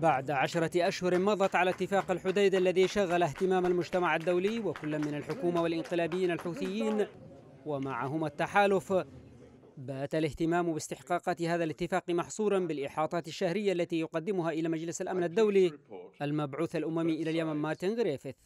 بعد عشرة أشهر مضت على اتفاق الحديدة الذي شغل اهتمام المجتمع الدولي وكل من الحكومة والإنقلابيين الحوثيين ومعهم التحالف بات الاهتمام باستحقاقات هذا الاتفاق محصورا بالإحاطات الشهرية التي يقدمها إلى مجلس الأمن الدولي المبعوث الأممي إلى اليمن مارتن غريفيث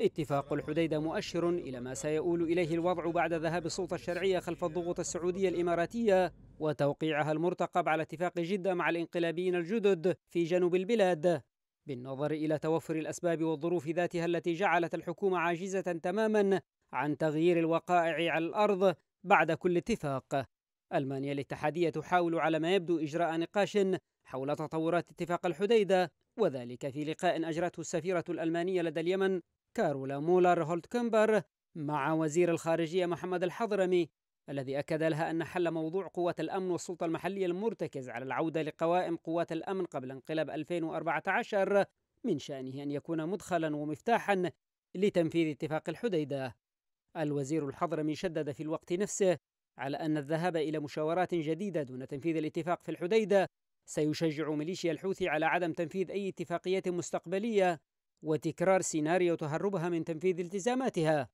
اتفاق الحديدة مؤشر إلى ما سيؤول إليه الوضع بعد ذهاب السلطة الشرعية خلف الضغوط السعودية الإماراتية وتوقيعها المرتقب على اتفاق جدة مع الانقلابيين الجدد في جنوب البلاد بالنظر إلى توفر الأسباب والظروف ذاتها التي جعلت الحكومة عاجزة تماما عن تغيير الوقائع على الأرض بعد كل اتفاق ألمانيا الاتحادية تحاول على ما يبدو إجراء نقاش حول تطورات اتفاق الحديدة وذلك في لقاء أجرته السفيرة الألمانية لدى اليمن كارولا مولر هولتكمبر مع وزير الخارجية محمد الحضرمي الذي أكد لها أن حل موضوع قوة الأمن والسلطة المحلية المرتكز على العودة لقوائم قوات الأمن قبل انقلاب 2014 من شأنه أن يكون مدخلا ومفتاحا لتنفيذ اتفاق الحديدة الوزير الحضرمي شدد في الوقت نفسه على أن الذهاب إلى مشاورات جديدة دون تنفيذ الاتفاق في الحديدة سيشجع ميليشيا الحوثي على عدم تنفيذ أي اتفاقية مستقبلية وتكرار سيناريو تهربها من تنفيذ التزاماتها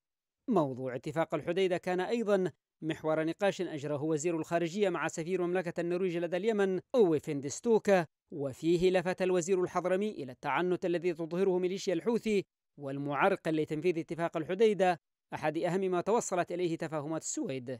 موضوع اتفاق الحديدة كان أيضا محور نقاش أجراه وزير الخارجية مع سفير مملكة النرويج لدى اليمن أوي فندستوكا وفيه لفت الوزير الحضرمي إلى التعنت الذي تظهره ميليشيا الحوثي والمعرقل لتنفيذ اتفاق الحديدة أحد أهم ما توصلت إليه تفاهمات السويد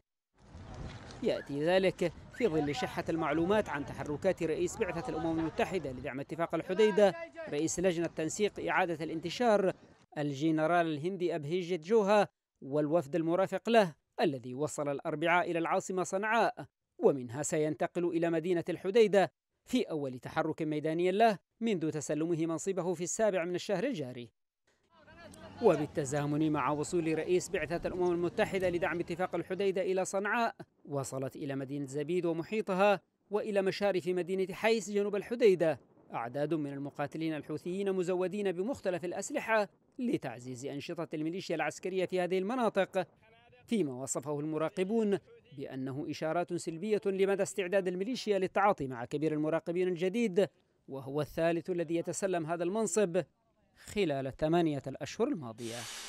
يأتي ذلك في ظل شحة المعلومات عن تحركات رئيس بعثة الأمم المتحدة لدعم اتفاق الحديدة رئيس لجنة تنسيق إعادة الانتشار الجنرال الهندي أبهيجت جوها والوفد المرافق له الذي وصل الأربعاء إلى العاصمة صنعاء ومنها سينتقل إلى مدينة الحديدة في أول تحرك ميداني له منذ تسلمه منصبه في السابع من الشهر الجاري وبالتزامن مع وصول رئيس بعثة الأمم المتحدة لدعم اتفاق الحديدة إلى صنعاء وصلت إلى مدينة زبيد ومحيطها وإلى مشارف مدينة حيس جنوب الحديدة أعداد من المقاتلين الحوثيين مزودين بمختلف الأسلحة لتعزيز أنشطة الميليشيا العسكرية في هذه المناطق فيما وصفه المراقبون بأنه إشارات سلبية لمدى استعداد الميليشيا للتعاطي مع كبير المراقبين الجديد وهو الثالث الذي يتسلم هذا المنصب خلال الثمانية الأشهر الماضية